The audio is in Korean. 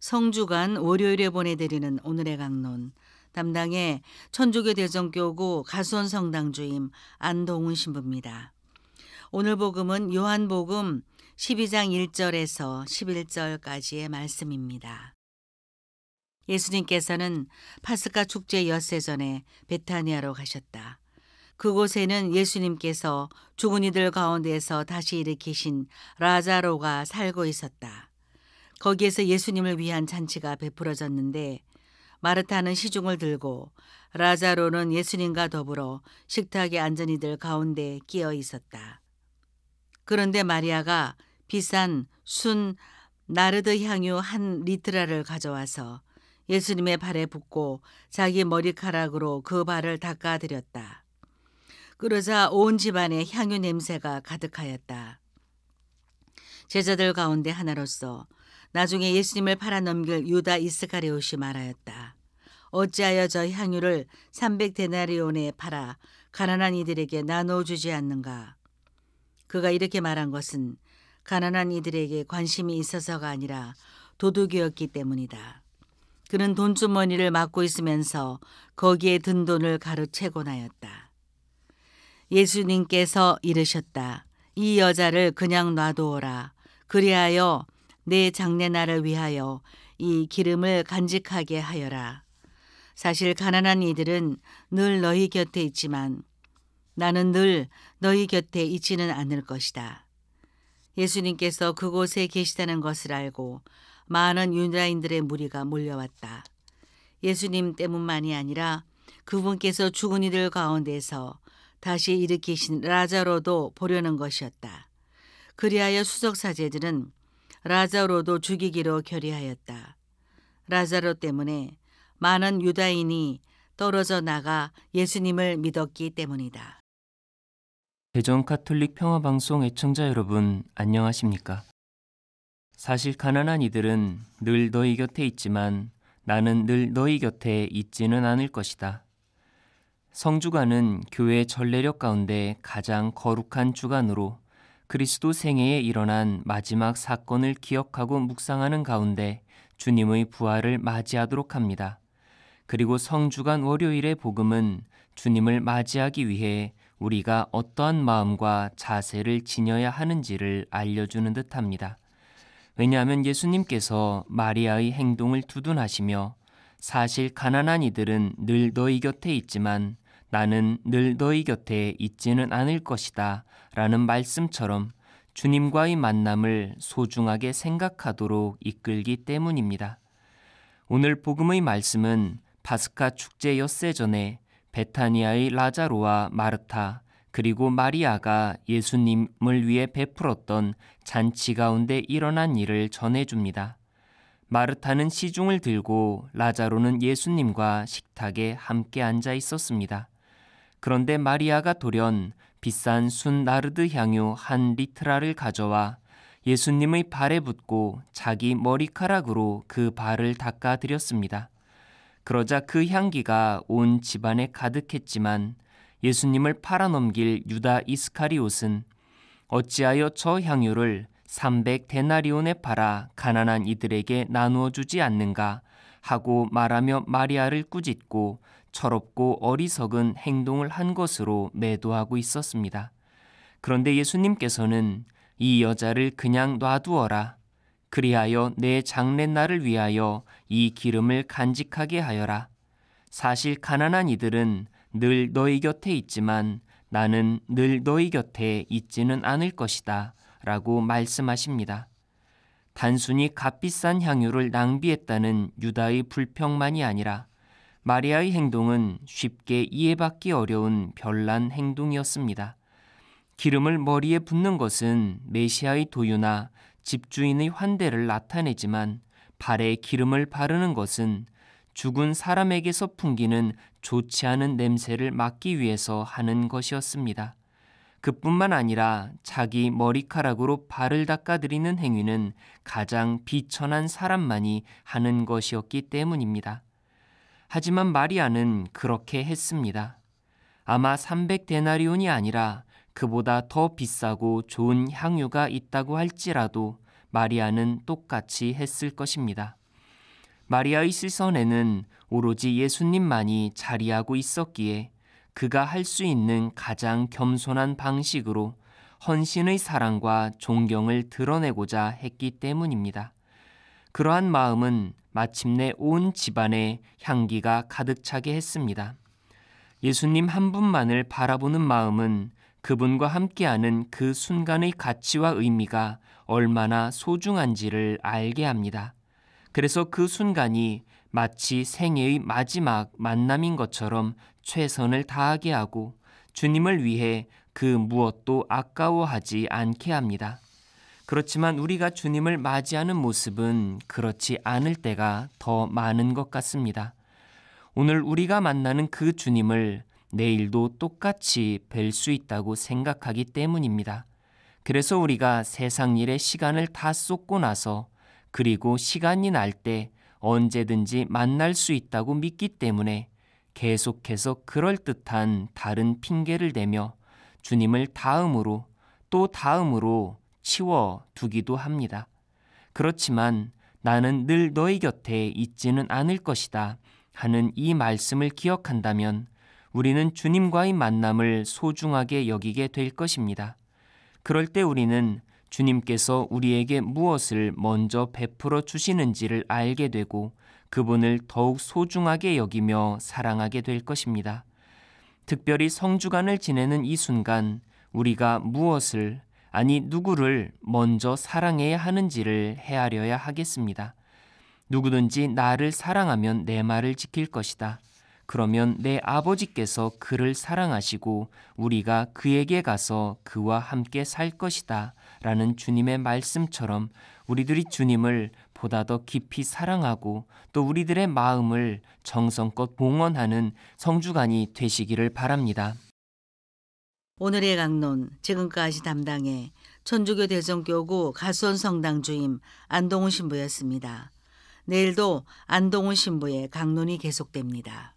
성주간 월요일에 보내드리는 오늘의 강론 담당의 천주교 대전교구 가수원 성당 주임 안동훈 신부입니다. 오늘 복음은 요한복음 12장 1절에서 11절까지의 말씀입니다. 예수님께서는 파스카 축제 엿새 전에 베타니아로 가셨다. 그곳에는 예수님께서 죽은 이들 가운데서 다시 일으키신 라자로가 살고 있었다. 거기에서 예수님을 위한 잔치가 베풀어졌는데 마르타는 시중을 들고 라자로는 예수님과 더불어 식탁에 앉은 이들 가운데 끼어 있었다. 그런데 마리아가 비싼 순 나르드 향유 한 리트라를 가져와서 예수님의 발에 붓고 자기 머리카락으로 그 발을 닦아드렸다. 그러자 온 집안에 향유 냄새가 가득하였다. 제자들 가운데 하나로서 나중에 예수님을 팔아넘길 유다 이스카리옷이 말하였다. 어찌하여 저 향유를 300데나리온에 팔아 가난한 이들에게 나누 주지 않는가? 그가 이렇게 말한 것은 가난한 이들에게 관심이 있어서가 아니라 도둑이었기 때문이다. 그는 돈주머니를 막고 있으면서 거기에 든 돈을 가로채곤 하였다. 예수님께서 이르셨다. 이 여자를 그냥 놔두어라. 그리하여 내장례날을 위하여 이 기름을 간직하게 하여라. 사실 가난한 이들은 늘 너희 곁에 있지만 나는 늘 너희 곁에 있지는 않을 것이다. 예수님께서 그곳에 계시다는 것을 알고 많은 유다인들의 무리가 몰려왔다. 예수님 때문만이 아니라 그분께서 죽은 이들 가운데서 다시 일으키신 라자로도 보려는 것이었다. 그리하여 수석 사제들은 라자로도 죽이기로 결의하였다. 라자로 때문에 많은 유다인이 떨어져 나가 예수님을 믿었기 때문이다. 대전 카톨릭 평화 방송 애청자 여러분 안녕하십니까? 사실 가난한 이들은 늘 너희 곁에 있지만 나는 늘 너희 곁에 있지는 않을 것이다. 성주간은 교회 전례력 가운데 가장 거룩한 주간으로 그리스도 생애에 일어난 마지막 사건을 기억하고 묵상하는 가운데 주님의 부활을 맞이하도록 합니다. 그리고 성주간 월요일의 복음은 주님을 맞이하기 위해 우리가 어떠한 마음과 자세를 지녀야 하는지를 알려주는 듯 합니다. 왜냐하면 예수님께서 마리아의 행동을 두둔하시며 사실 가난한 이들은 늘 너희 곁에 있지만 나는 늘 너희 곁에 있지는 않을 것이다. 라는 말씀처럼 주님과의 만남을 소중하게 생각하도록 이끌기 때문입니다. 오늘 복음의 말씀은 파스카 축제 엿새 전에 베타니아의 라자로와 마르타 그리고 마리아가 예수님을 위해 베풀었던 잔치 가운데 일어난 일을 전해줍니다. 마르타는 시중을 들고 라자로는 예수님과 식탁에 함께 앉아 있었습니다. 그런데 마리아가 돌연 비싼 순 나르드 향유 한 리트라를 가져와 예수님의 발에 붓고 자기 머리카락으로 그 발을 닦아 드렸습니다. 그러자 그 향기가 온 집안에 가득했지만 예수님을 팔아넘길 유다 이스카리옷은 어찌하여 저 향유를 300 데나리온에 팔아 가난한 이들에게 나누어 주지 않는가 하고 말하며 마리아를 꾸짖고 철없고 어리석은 행동을 한 것으로 매도하고 있었습니다. 그런데 예수님께서는 이 여자를 그냥 놔두어라. 그리하여 내 장례날을 위하여 이 기름을 간직하게 하여라. 사실 가난한 이들은 늘 너희 곁에 있지만 나는 늘 너희 곁에 있지는 않을 것이다. 라고 말씀하십니다. 단순히 값비싼 향유를 낭비했다는 유다의 불평만이 아니라 마리아의 행동은 쉽게 이해받기 어려운 별난 행동이었습니다. 기름을 머리에 붓는 것은 메시아의 도유나 집주인의 환대를 나타내지만 발에 기름을 바르는 것은 죽은 사람에게서 풍기는 좋지 않은 냄새를 막기 위해서 하는 것이었습니다. 그뿐만 아니라 자기 머리카락으로 발을 닦아드리는 행위는 가장 비천한 사람만이 하는 것이었기 때문입니다. 하지만 마리아는 그렇게 했습니다. 아마 300데나리온이 아니라 그보다 더 비싸고 좋은 향유가 있다고 할지라도 마리아는 똑같이 했을 것입니다. 마리아의 시선에는 오로지 예수님만이 자리하고 있었기에 그가 할 수 있는 가장 겸손한 방식으로 헌신의 사랑과 존경을 드러내고자 했기 때문입니다. 그러한 마음은 마침내 온 집안에 향기가 가득 차게 했습니다. 예수님 한 분만을 바라보는 마음은 그분과 함께하는 그 순간의 가치와 의미가 얼마나 소중한지를 알게 합니다. 그래서 그 순간이 마치 생애의 마지막 만남인 것처럼 최선을 다하게 하고 주님을 위해 그 무엇도 아까워하지 않게 합니다. 그렇지만 우리가 주님을 맞이하는 모습은 그렇지 않을 때가 더 많은 것 같습니다. 오늘 우리가 만나는 그 주님을 내일도 똑같이 뵐 수 있다고 생각하기 때문입니다. 그래서 우리가 세상 일에 시간을 다 쏟고 나서 그리고 시간이 날 때 언제든지 만날 수 있다고 믿기 때문에 계속해서 그럴듯한 다른 핑계를 대며 주님을 다음으로 또 다음으로 치워두기도 합니다. 그렇지만 나는 늘 너희 곁에 있지는 않을 것이다 하는 이 말씀을 기억한다면 우리는 주님과의 만남을 소중하게 여기게 될 것입니다. 그럴 때 우리는 주님께서 우리에게 무엇을 먼저 베풀어 주시는지를 알게 되고 그분을 더욱 소중하게 여기며 사랑하게 될 것입니다. 특별히 성주간을 지내는 이 순간 우리가 무엇을 아니 누구를 먼저 사랑해야 하는지를 헤아려야 하겠습니다. 누구든지 나를 사랑하면 내 말을 지킬 것이다. 그러면 내 아버지께서 그를 사랑하시고 우리가 그에게 가서 그와 함께 살 것이다. 라는 주님의 말씀처럼 우리들이 주님을 보다 더 깊이 사랑하고 또 우리들의 마음을 정성껏 봉헌하는 성주간이 되시기를 바랍니다. 오늘의 강론 지금까지 담당해 천주교 대전교구 가수원 성당 주임 안동훈 신부였습니다. 내일도 안동훈 신부의 강론이 계속됩니다.